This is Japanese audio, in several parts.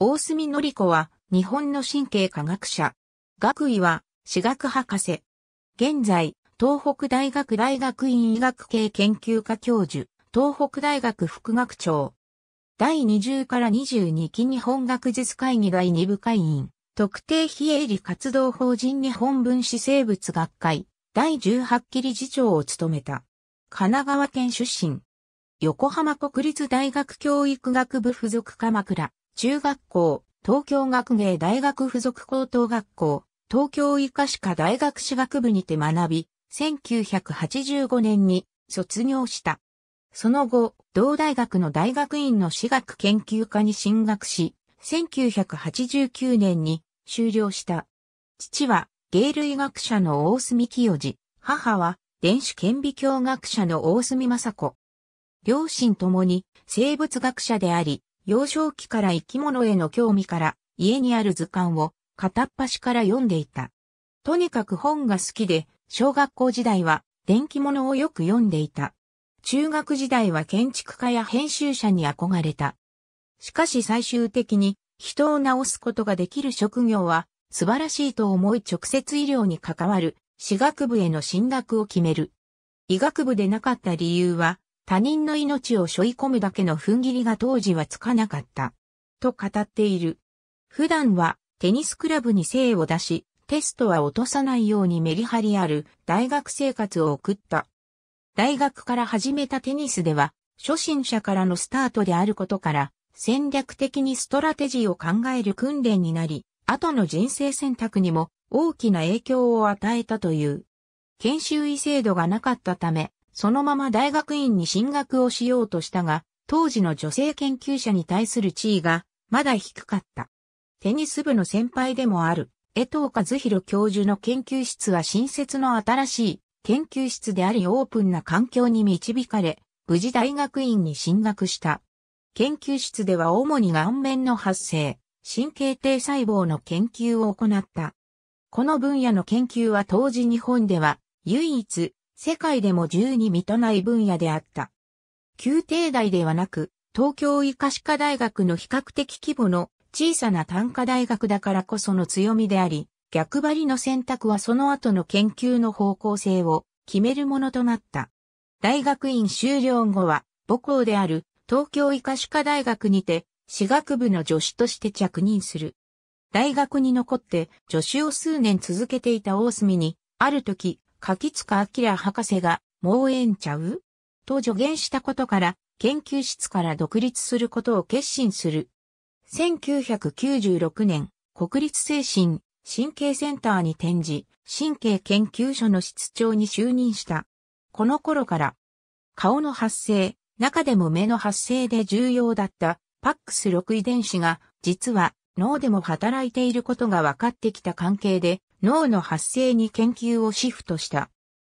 大隅り子は日本の神経科学者。学位は私学博士。現在、東北大学大学院医学系研究科教授、東北大学副学長。第20から22期日本学術会議第2部会員、特定非営利活動法人日本分子生物学会、第18期理事長を務めた。神奈川県出身。横浜国立大学教育学部附属鎌倉。中学校、東京学芸大学附属高等学校、東京医科歯科大学歯学部にて学び、1985年に卒業した。その後、同大学の大学院の私学研究科に進学し、1989年に終了した。父は芸類学者の大隅清治、母は電子顕微鏡学者の大隅雅子。両親ともに生物学者であり、幼少期から生き物への興味から、家にある図鑑を片っ端から読んでいた。とにかく本が好きで、小学校時代は電気物をよく読んでいた。中学時代は建築家や編集者に憧れた。しかし最終的に人を治すことができる職業は素晴らしいと思い直接医療に関わる私学部への進学を決める。医学部でなかった理由は他人の命を背負い込むだけの踏ん切りが当時はつかなかった。と語っている。普段はテニスクラブに精を出し、テストは落とさないようにメリハリある大学生活を送った。大学から始めたテニスでは、初心者からのスタートであることから、戦略的にストラテジーを考える訓練になり、後の人生選択にも大きな影響を与えたという。研修医制度がなかったため、そのまま大学院に進学をしようとしたが、当時の女性研究者に対する地位がまだ低かった。テニス部の先輩でもある江藤和弘教授の研究室は新設の新しい研究室でありオープンな環境に導かれ、無事大学院に進学した。研究室では主に顔面の発生、神経堤細胞の研究を行った。この分野の研究は当時日本では唯一世界でも十二に満たない分野であった。宮廷大ではなく、東京医科歯科大学の比較的規模の小さな単科大学だからこその強みであり、逆張りの選択はその後の研究の方向性を決めるものとなった。大学院修了後は母校である東京医科歯科大学にて私学部の助手として着任する。大学に残って助手を数年続けていた大隅に、ある時、柿塚明博士が、もうええんちゃうと助言したことから、研究室から独立することを決心する。1996年、国立精神神経センターに転じ、神経研究所の室長に就任した。この頃から、顔の発生、中でも目の発生で重要だったパックス6遺伝子が、実は脳でも働いていることが分かってきた関係で、脳の発生に研究をシフトした。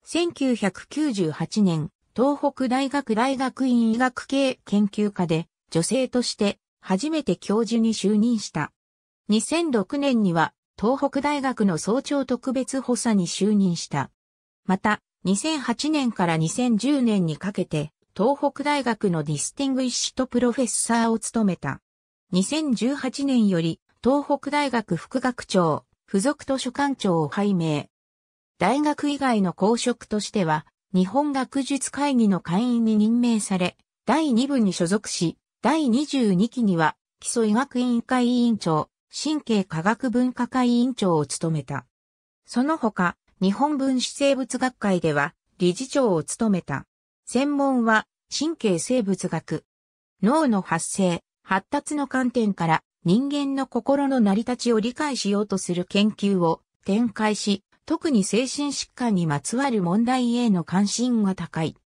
1998年、東北大学大学院医学系研究科で女性として初めて教授に就任した。2006年には東北大学の総長特別補佐に就任した。また、2008年から2010年にかけて、東北大学のディスティングイッシュとプロフェッサーを務めた。2018年より、東北大学副学長、付属図書館長を拝命。大学以外の公職としては、日本学術会議の会員に任命され、第2部に所属し、第22期には、基礎医学委員会委員長、神経科学文化会委員長を務めた。その他、日本分子生物学会では、理事長を務めた。専門は、神経生物学。脳の発生、発達の観点から、人間の心の成り立ちを理解しようとする研究を展開し、特に精神疾患にまつわる問題への関心が高い。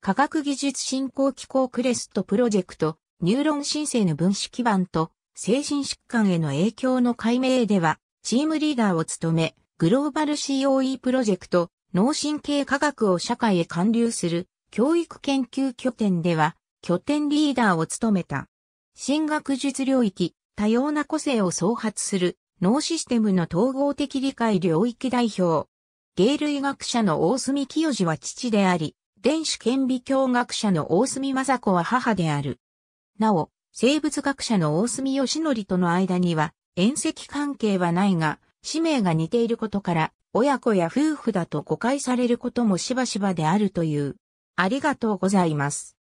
科学技術振興機構クレストプロジェクト、ニューロン申請の分子基盤と精神疾患への影響の解明では、チームリーダーを務め、グローバル COE プロジェクト、脳神経科学を社会へ還流する教育研究拠点では、拠点リーダーを務めた。新学術領域、多様な個性を創発する脳システムの統合的理解領域代表。芸類学者の大隅清治は父であり、電子顕微鏡学者の大隅雅子は母である。なお、生物学者の大隅義則との間には、縁石関係はないが、氏名が似ていることから、親子や夫婦だと誤解されることもしばしばであるという。ありがとうございます。